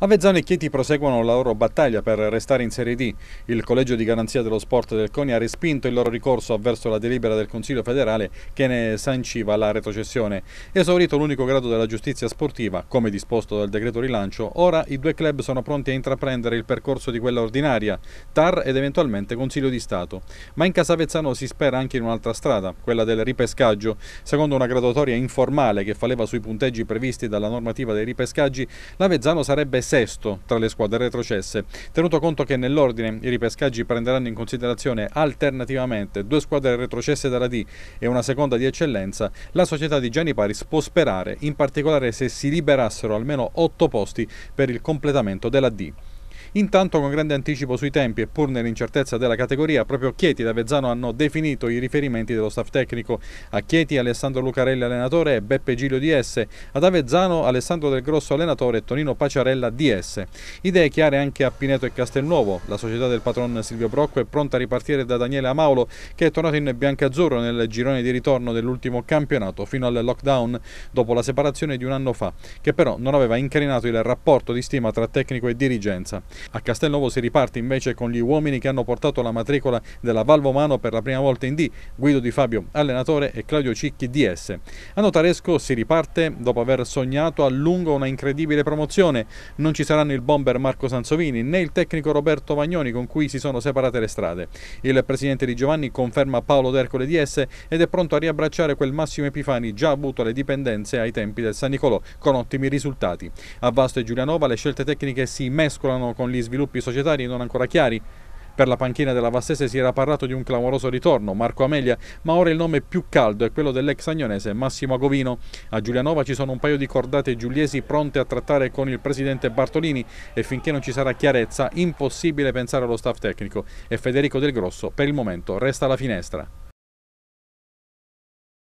Avezzano e Chieti proseguono la loro battaglia per restare in Serie D. Il Collegio di Garanzia dello Sport del CONI ha respinto il loro ricorso avverso la delibera del Consiglio federale che ne sanciva la retrocessione. Esaurito l'unico grado della giustizia sportiva, come disposto dal decreto rilancio, ora i due club sono pronti a intraprendere il percorso di quella ordinaria, TAR ed eventualmente Consiglio di Stato. Ma in casa Avezzano si spera anche in un'altra strada, quella del ripescaggio. Secondo una graduatoria informale che fa sui punteggi previsti dalla normativa dei ripescaggi, l'Avezzano sarebbe sesto tra le squadre retrocesse, tenuto conto che nell'ordine i ripescaggi prenderanno in considerazione alternativamente due squadre retrocesse dalla D e una seconda di eccellenza, la società di Gianni Paris può sperare, in particolare se si liberassero almeno otto posti per il completamento della D. Intanto con grande anticipo sui tempi e pur nell'incertezza della categoria, proprio Chieti ed Avezzano hanno definito i riferimenti dello staff tecnico. A Chieti Alessandro Lucarelli allenatore e Beppe Giglio DS, ad Avezzano Alessandro Del Grosso allenatore e Tonino Paciarella DS. Idee chiare anche a Pineto e Castelnuovo. La società del patron Silvio Brocco è pronta a ripartire da Daniele Amaulo che è tornato in biancazzurro nel girone di ritorno dell'ultimo campionato fino al lockdown dopo la separazione di un anno fa, che però non aveva incrinato il rapporto di stima tra tecnico e dirigenza. A Castelnuovo si riparte invece con gli uomini che hanno portato la matricola della Valvomano per la prima volta in D, Guido Di Fabio allenatore e Claudio Cicchi DS. A Notaresco si riparte dopo aver sognato a lungo una incredibile promozione. Non ci saranno il bomber Marco Sansovini né il tecnico Roberto Vagnoni con cui si sono separate le strade. Il presidente di Giovanni conferma Paolo D'Ercole DS ed è pronto a riabbracciare quel Massimo Epifani già avuto alle dipendenze ai tempi del San Nicolò con ottimi risultati. A Vasto e Giulianova le scelte tecniche si mescolano con gli sviluppi societari non ancora chiari. Per la panchina della Vassese si era parlato di un clamoroso ritorno, Marco Amelia, ma ora il nome più caldo è quello dell'ex agnonese Massimo Agovino. A Giulianova ci sono un paio di cordate giuliesi pronte a trattare con il presidente Bartolini e finché non ci sarà chiarezza impossibile pensare allo staff tecnico e Federico Del Grosso per il momento resta alla finestra.